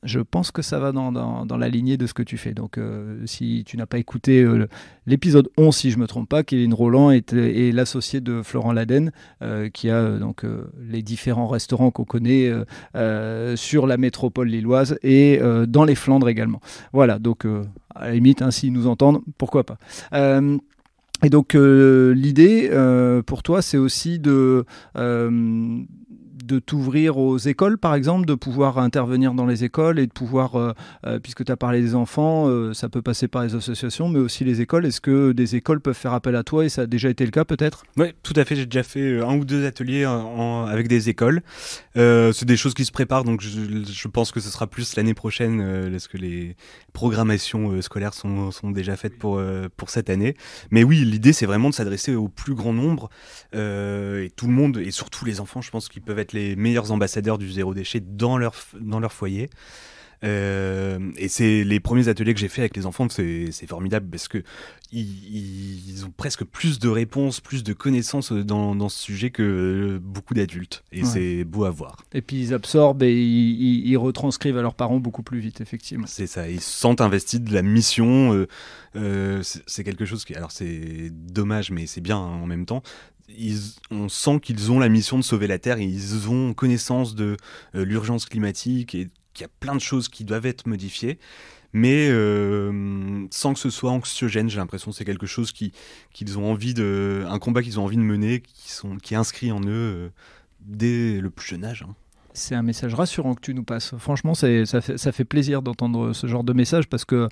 je pense que ça va dans, dans, la lignée de ce que tu fais. Donc, euh, si tu n'as pas écouté euh, l'épisode 11, si je ne me trompe pas, Kevin Roland est, l'associée l'associé de Florent Laden, euh, qui a donc les différents restaurants qu'on connaît sur la métropole lilloise et dans les Flandres également. Voilà, donc à la limite, ainsi hein, s'ils nous entendent, pourquoi pas. et donc, l'idée pour toi, c'est aussi de de t'ouvrir aux écoles, par exemple, de pouvoir intervenir dans les écoles et de pouvoir, euh, euh, puisque tu as parlé des enfants, euh, ça peut passer par les associations, mais aussi les écoles. Est-ce que des écoles peuvent faire appel à toi et ça a déjà été le cas peut-être Oui, tout à fait. J'ai déjà fait un ou deux ateliers avec des écoles. c'est des choses qui se préparent, donc je, pense que ce sera plus l'année prochaine, lorsque que les programmations scolaires sont, déjà faites pour, pour cette année. Mais oui, l'idée, c'est vraiment de s'adresser au plus grand nombre et tout le monde, et surtout les enfants, je pense, qu'ils peuvent être les meilleurs ambassadeurs du zéro déchet dans leur, dans leur foyer. Euh, et c'est les premiers ateliers que j'ai fait avec les enfants, c'est formidable parce que ils, ont presque plus de réponses, plus de connaissances euh, dans, ce sujet que euh, beaucoup d'adultes. Et c'est beau à voir. Et puis ils absorbent et ils, retranscrivent à leurs parents beaucoup plus vite, effectivement. C'est ça, ils se sentent investis de la mission. c'est quelque chose qui, alors c'est dommage, mais c'est bien hein, en même temps on sent qu'ils ont la mission de sauver la Terre, ils ont connaissance de euh, l'urgence climatique et qu'il y a plein de choses qui doivent être modifiées. Mais euh, sans que ce soit anxiogène, j'ai l'impression que c'est quelque chose qu'ils ont envie de. un combat qu'ils ont envie de mener, qui, est inscrit en eux euh, dès le plus jeune âge. Hein. c'est un message rassurant que tu nous passes. Franchement, ça fait plaisir d'entendre ce genre de message parce que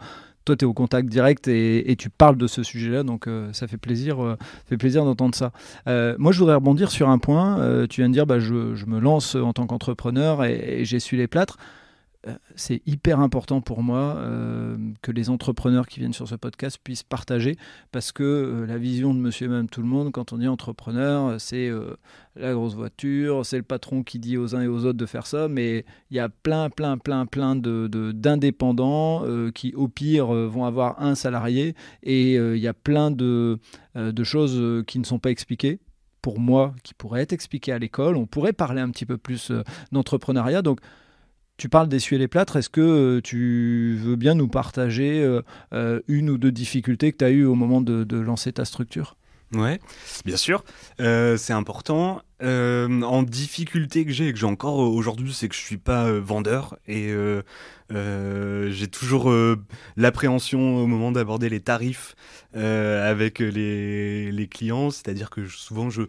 toi, tu es au contact direct et, tu parles de ce sujet-là, donc euh, ça fait plaisir, euh, fait plaisir d'entendre ça. Euh, moi, je voudrais rebondir sur un point. tu viens de dire, bah, je, me lance en tant qu'entrepreneur et, et j'essuie les plâtres. Euh, c'est hyper important pour moi euh, que les entrepreneurs qui viennent sur ce podcast puissent partager parce que euh, la vision de monsieur et même tout le monde, quand on dit entrepreneur, c'est la grosse voiture, c'est le patron qui dit aux uns et aux autres de faire ça, mais il y a plein, plein, plein, plein d'indépendants de, qui, au pire, vont avoir un salarié et il y a plein de, de choses qui ne sont pas expliquées pour moi qui pourraient être expliquées à l'école. On pourrait parler un petit peu plus d'entrepreneuriat. Donc, tu parles d'essuyer les plâtres. Est-ce que euh, tu veux bien nous partager euh, euh, une ou deux difficultés que tu as eues au moment de, lancer ta structure Ouais, bien sûr, c'est important. en difficulté que j'ai et que j'ai encore aujourd'hui, c'est que je ne suis pas vendeur et j'ai toujours l'appréhension au moment d'aborder les tarifs avec les, clients. C'est-à-dire que souvent je,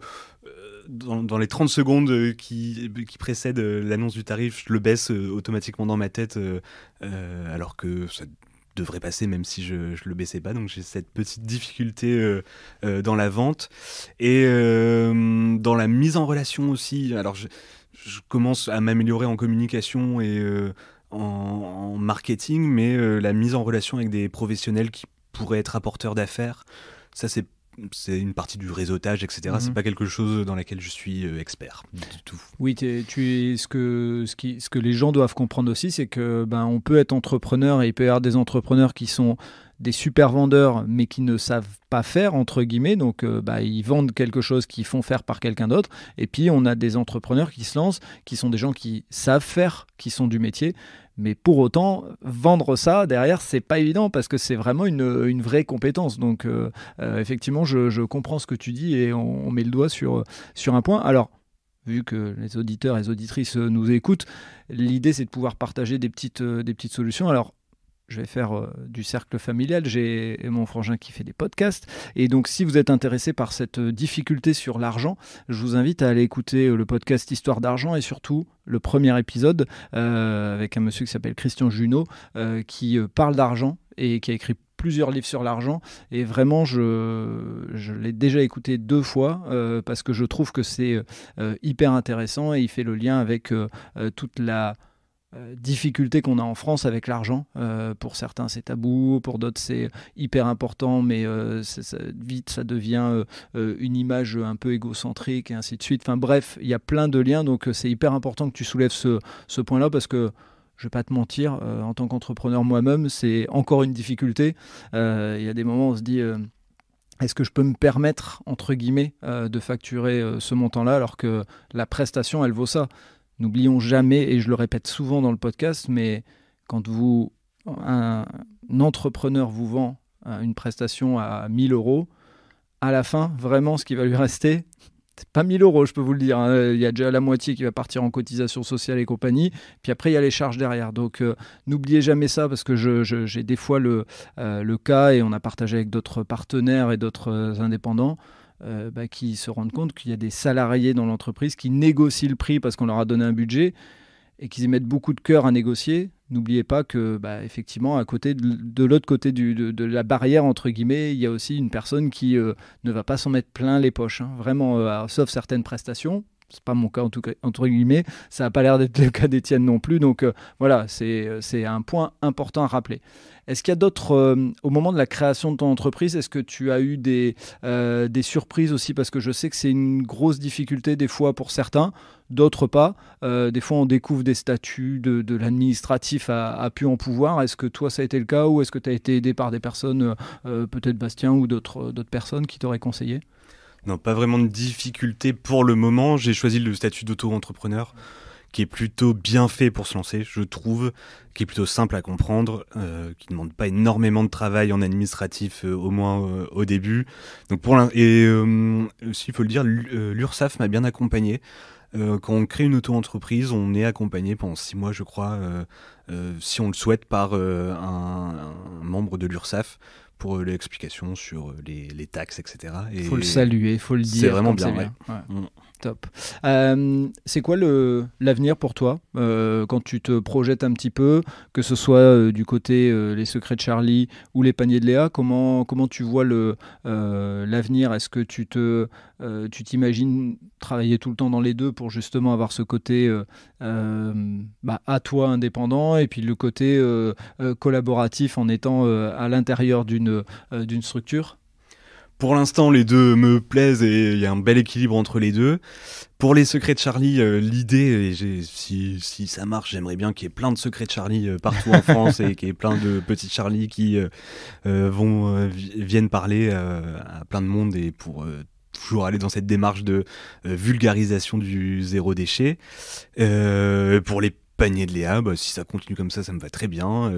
dans, les 30 secondes euh, qui, qui précèdent euh, l'annonce du tarif, je le baisse euh, automatiquement dans ma tête, alors que ça devrait passer même si je ne le baissais pas. Donc j'ai cette petite difficulté dans la vente. Et dans la mise en relation aussi, alors je, commence à m'améliorer en communication et en, en, marketing, mais la mise en relation avec des professionnels qui pourraient être apporteurs d'affaires, ça c'est c'est une partie du réseautage, etc. Ce C'est mhm. pas quelque chose dans laquelle je suis euh, expert du tout. Oui, tu ce que ce, que les gens doivent comprendre aussi, c'est que ben on peut être entrepreneur et il peut y avoir des entrepreneurs qui sont des super vendeurs mais qui ne savent pas faire entre guillemets donc euh, ben, ils vendent quelque chose qu'ils font faire par quelqu'un d'autre et puis on a des entrepreneurs qui se lancent qui sont des gens qui savent faire qui sont du métier mais pour autant, vendre ça derrière, c'est pas évident parce que c'est vraiment une, vraie compétence. Donc, euh, euh, effectivement, je, comprends ce que tu dis et on, met le doigt sur, sur un point. Alors, vu que les auditeurs et les auditrices nous écoutent, l'idée c'est de pouvoir partager des petites, euh, des petites solutions. Alors, je vais faire euh, du cercle familial. J'ai mon frangin qui fait des podcasts. Et donc, si vous êtes intéressé par cette euh, difficulté sur l'argent, je vous invite à aller écouter euh, le podcast Histoire d'argent et surtout le premier épisode avec un monsieur qui s'appelle Christian Junot qui parle d'argent et qui a écrit plusieurs livres sur l'argent et vraiment je, l'ai déjà écouté deux fois parce que je trouve que c'est hyper intéressant et il fait le lien avec toute la euh, difficulté qu'on a en France avec l'argent. Euh, pour certains, c'est tabou, pour d'autres, c'est hyper important, mais euh, vite, ça devient une image un peu égocentrique et ainsi de suite. Enfin bref, il y a plein de liens, donc c'est hyper important que tu soulèves ce, point-là parce que je vais pas te mentir, en tant qu'entrepreneur moi-même, c'est encore une difficulté. Il y a des moments où on se dit est-ce que je peux me permettre, entre guillemets, de facturer ce montant-là alors que la prestation, elle vaut ça N'oublions jamais, et je le répète souvent dans le podcast, mais quand vous, un, entrepreneur vous vend hein, une prestation à 1000 euros, à la fin, vraiment, ce qui va lui rester, c'est pas 1000 euros, je peux vous le dire. Hein. Il y a déjà la moitié qui va partir en cotisation sociale et compagnie. Puis après, il y a les charges derrière. Donc, euh, n'oubliez jamais ça parce que j'ai des fois euh, le cas et on a partagé avec d'autres partenaires et d'autres euh, indépendants. Euh, bah, qui se rendent compte qu'il y a des salariés dans l'entreprise qui négocient le prix parce qu'on leur a donné un budget et qu'ils y mettent beaucoup de cœur à négocier. N'oubliez pas que, bah, effectivement, à côté de, l'autre côté de, la barrière, entre guillemets, il y a aussi une personne qui euh, ne va pas s'en mettre plein les poches, hein. vraiment, euh, sauf certaines prestations, c'est pas mon cas en tout cas, entre guillemets, ça n'a pas l'air d'être le cas d'Étienne non plus, donc euh, voilà, euh, c'est un point important à rappeler. Est-ce qu'il y a d'autres, euh, au moment de la création de ton entreprise, est-ce que tu as eu des, des surprises aussi Parce que je sais que c'est une grosse difficulté des fois pour certains, d'autres pas. des fois on découvre des statuts de, de l'administratif à, à, pu en pouvoir. Est-ce que toi ça a été le cas ou est-ce que tu as été aidé par des personnes, peut-être Bastien ou d'autres personnes qui t'auraient conseillé non, pas vraiment de difficulté pour le moment. J'ai choisi le statut d'auto-entrepreneur qui est plutôt bien fait pour se lancer, je trouve, qui est plutôt simple à comprendre, euh, qui ne demande pas énormément de travail en administratif, euh, au moins euh, au début. Donc pour et aussi, il faut le dire, l'URSSAF m'a bien accompagné. quand on crée une auto-entreprise, on est accompagné pendant six mois, je crois, si on le souhaite, par un, un, membre de l'URSSAF pour euh, l'explication sur euh, les, taxes, etc. Il faut le saluer, il faut le dire. C'est vraiment bien. Mm. Top. Euh, c'est quoi l'avenir pour toi quand tu te projettes un petit peu, que ce soit du côté les secrets de Charlie ou les paniers de Léa Comment, comment tu vois l'avenir Est-ce que tu te tu t'imagines travailler tout le temps dans les deux pour justement avoir ce côté bah, à toi indépendant et puis le côté collaboratif en étant à l'intérieur d'une euh, d'une structure pour l'instant, les deux me plaisent et il y a un bel équilibre entre les deux. Pour les secrets de Charlie, euh, l'idée, si, ça marche, j'aimerais bien qu'il y ait plein de secrets de Charlie euh, partout en France et qu'il y ait plein de petits Charlie qui vont, viennent parler à plein de monde et pour toujours aller dans cette démarche de vulgarisation du zéro déchet. pour les paniers de Léa, bah, si ça continue comme ça, ça me va très bien.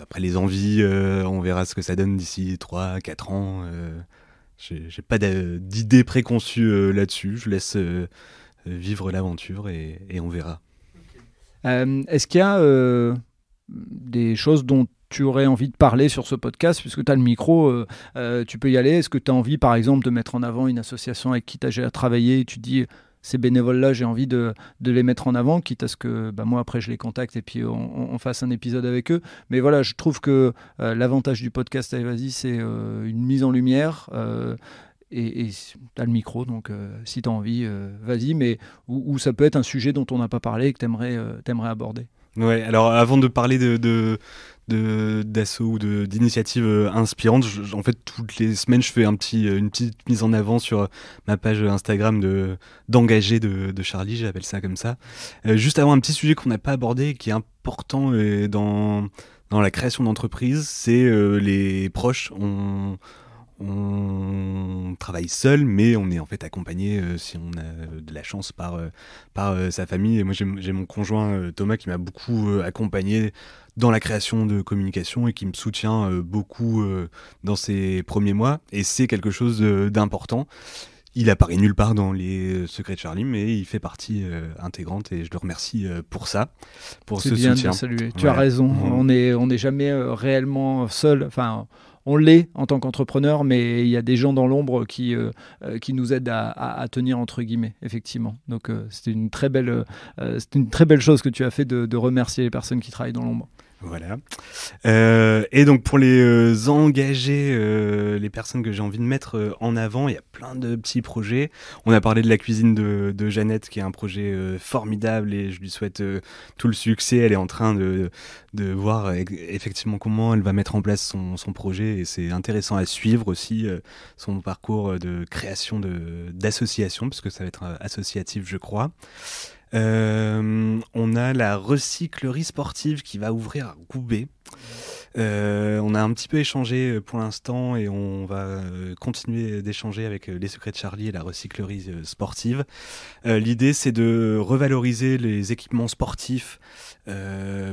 Après les envies, euh, on verra ce que ça donne d'ici 3-4 ans. Euh, Je J'ai pas d'idée préconçue euh, là-dessus. Je laisse vivre l'aventure et, on verra. Est-ce qu'il y a des choses dont tu aurais envie de parler sur ce podcast, puisque tu as le micro, tu peux y aller. Est-ce que tu as envie, par exemple, de mettre en avant une association avec qui tu as travaillé tu dis, ces bénévoles-là, j'ai envie de, de, les mettre en avant, quitte à ce que bah, moi, après, je les contacte et puis on, fasse un épisode avec eux. Mais voilà, je trouve que euh, l'avantage du podcast Vas-y, c'est euh, une mise en lumière. Euh, et tu as le micro, donc si tu as envie, vas-y, mais où ça peut être un sujet dont on n'a pas parlé et que tu aimerais, aborder. Ouais, alors avant de parler de, d'assaut ou d'initiatives euh, inspirantes. en fait, toutes les semaines, je fais un petit, euh, une petite mise en avant sur euh, ma page Instagram d'engagé de, de, Charlie, j'appelle ça comme ça. juste avant, un petit sujet qu'on n'a pas abordé, qui est important et dans, dans la création d'entreprise, c'est les proches. On, on travaille seul, mais on est en fait accompagné, euh, si on a euh, de la chance, par, euh, par sa famille. Et moi, j'ai mon conjoint Thomas qui m'a beaucoup accompagné dans la création de communication et qui me soutient beaucoup dans ses premiers mois. Et c'est quelque chose d'important. Il apparaît nulle part dans les secrets de Charlie, mais il fait partie intégrante et je le remercie pour ça, pour ce soutien. Tu as raison. On n'est on jamais réellement seul. Enfin on l'est en tant qu'entrepreneur, mais il y a des gens dans l'ombre qui, euh, euh, qui nous aident à, tenir, entre guillemets, effectivement. Donc, euh, c'est une, très belle, une très belle chose que tu as fait de remercier les personnes qui travaillent dans l'ombre. Voilà. Euh, et donc pour les euh, engager, euh, les personnes que j'ai envie de mettre en avant, il y a plein de petits projets. On a parlé de la cuisine de, de Jeannette, qui est un projet formidable et je lui souhaite tout le succès. Elle est en train de, de, voir effectivement comment elle va mettre en place son, son projet et c'est intéressant à suivre aussi son parcours de création d'association, puisque ça va être associatif, je crois. Euh, on a la recyclerie sportive qui va ouvrir à Goubet. Euh, on a un petit peu échangé euh, pour l'instant et on va euh, continuer d'échanger avec les secrets de Charlie et la recyclerie sportive. L'idée, c'est de revaloriser les équipements sportifs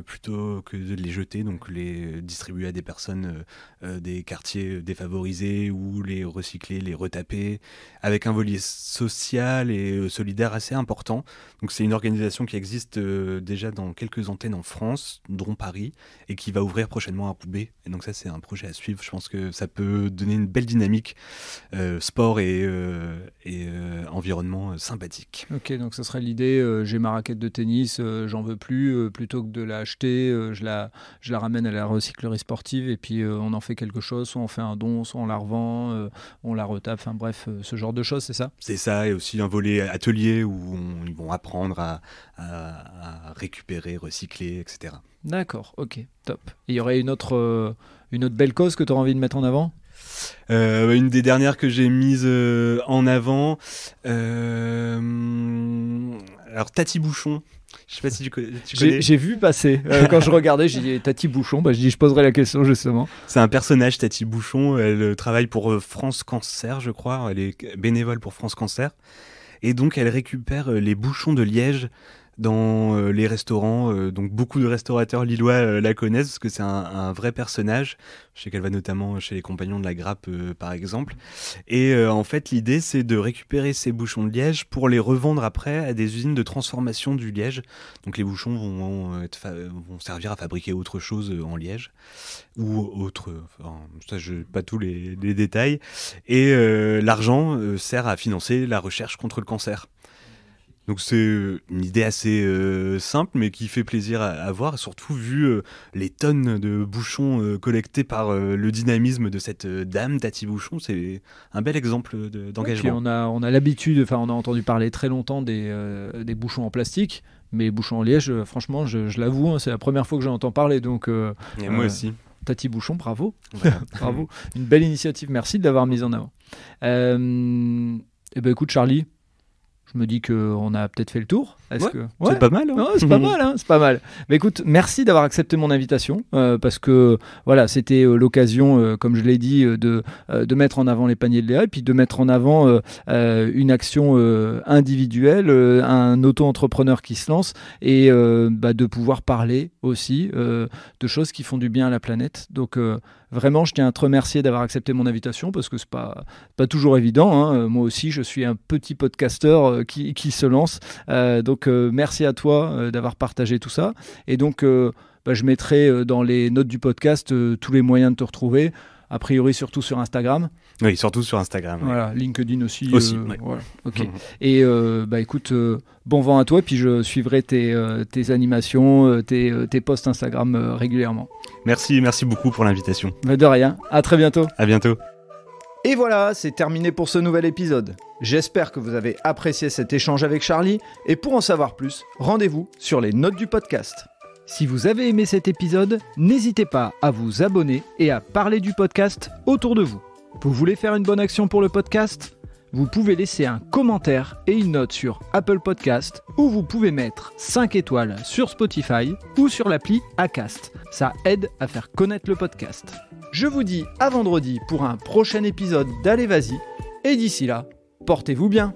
plutôt que de les jeter, donc les distribuer à des personnes des quartiers défavorisés ou les recycler, les retaper, avec un volet social et solidaire assez important. Donc c'est une organisation qui existe déjà dans quelques antennes en France, dont Paris, et qui va ouvrir prochainement à Roubaix. Et donc ça, c'est un projet à suivre. Je pense que ça peut donner une belle dynamique euh, sport et, euh, euh, environnement sympathique. Ok, donc ça serait l'idée, j'ai ma raquette de tennis, j'en veux plus, plutôt que de la acheter, je, la, je la ramène à la recyclerie sportive et puis on en fait quelque chose, soit on fait un don, soit on la revend, on la retape, enfin bref, ce genre de choses, c'est ça C'est ça, et aussi un volet atelier où ils vont apprendre à, à récupérer, recycler, etc. D'accord, ok, top. il y aurait une autre, euh, une autre belle cause que tu aurais envie de mettre en avant euh, bah, Une des dernières que j'ai mise euh, en avant. alors, Tati Bouchon. Je sais pas si tu, connais. J'ai vu passer. quand je regardais, j'ai dit Tati Bouchon. Bah, je dis, je poserai la question justement. C'est un personnage, Tati Bouchon. Elle travaille pour France Cancer, je crois. Elle est bénévole pour France Cancer. Et donc, elle récupère les bouchons de liège dans euh, les restaurants. Euh, donc beaucoup de restaurateurs lillois euh, la connaissent parce que c'est un, vrai personnage. Je sais qu'elle va notamment chez les compagnons de la grappe par exemple. Et en fait l'idée c'est de récupérer ces bouchons de liège pour les revendre après à des usines de transformation du liège. Donc les bouchons vont, vont servir à fabriquer autre chose en liège ou autre. Enfin, ça je pas tous les, détails. Et l'argent sert à financer la recherche contre le cancer. Donc c'est euh, une idée assez euh, simple, mais qui fait plaisir à, avoir voir, surtout vu euh, les tonnes de bouchons collectés par le dynamisme de cette dame, Tati Bouchon. C'est un bel exemple d'engagement. on a, on a l'habitude, enfin on a entendu parler très longtemps des, bouchons en plastique, mais bouchons en liège, franchement, je, l'avoue, hein, c'est la première fois que j'en entends parler. Donc, Et moi aussi. Tati Bouchon, bravo. bravo. Une belle initiative, merci de l'avoir mise en avant. Eh ben écoute Charlie, je me dis qu'on a peut-être fait le tour. Hein. C'est pas mal. c'est pas mal, c'est pas mal. Mais écoute, merci d'avoir accepté mon invitation euh, parce que voilà, c'était euh, l'occasion, euh, comme je l'ai dit, de, mettre en avant les paniers de Léa et puis de mettre en avant une action individuelle, un auto-entrepreneur qui se lance et bah, de pouvoir parler aussi de choses qui font du bien à la planète. Donc Vraiment, je tiens à te remercier d'avoir accepté mon invitation parce que c'est pas pas toujours évident. Hein. Euh, moi aussi, je suis un petit podcasteur euh, qui, se lance. Euh, donc merci à toi d'avoir partagé tout ça. Et donc bah, je mettrai dans les notes du podcast tous les moyens de te retrouver a priori surtout sur Instagram. Oui, surtout sur Instagram. Voilà, LinkedIn aussi. Aussi. Euh, ok. et euh, bah écoute, euh, bon vent à toi, Et puis je suivrai tes, tes animations, tes, tes, posts Instagram régulièrement. Merci, merci beaucoup pour l'invitation. Bah, de rien. À très bientôt. À bientôt. Et voilà, c'est terminé pour ce nouvel épisode. J'espère que vous avez apprécié cet échange avec Charlie, et pour en savoir plus, rendez-vous sur les notes du podcast. Si vous avez aimé cet épisode, n'hésitez pas à vous abonner et à parler du podcast autour de vous. Vous voulez faire une bonne action pour le podcast Vous pouvez laisser un commentaire et une note sur Apple Podcast ou vous pouvez mettre 5 étoiles sur Spotify ou sur l'appli Acast. Ça aide à faire connaître le podcast. Je vous dis à vendredi pour un prochain épisode d'Allez Vas-y et d'ici là, portez-vous bien.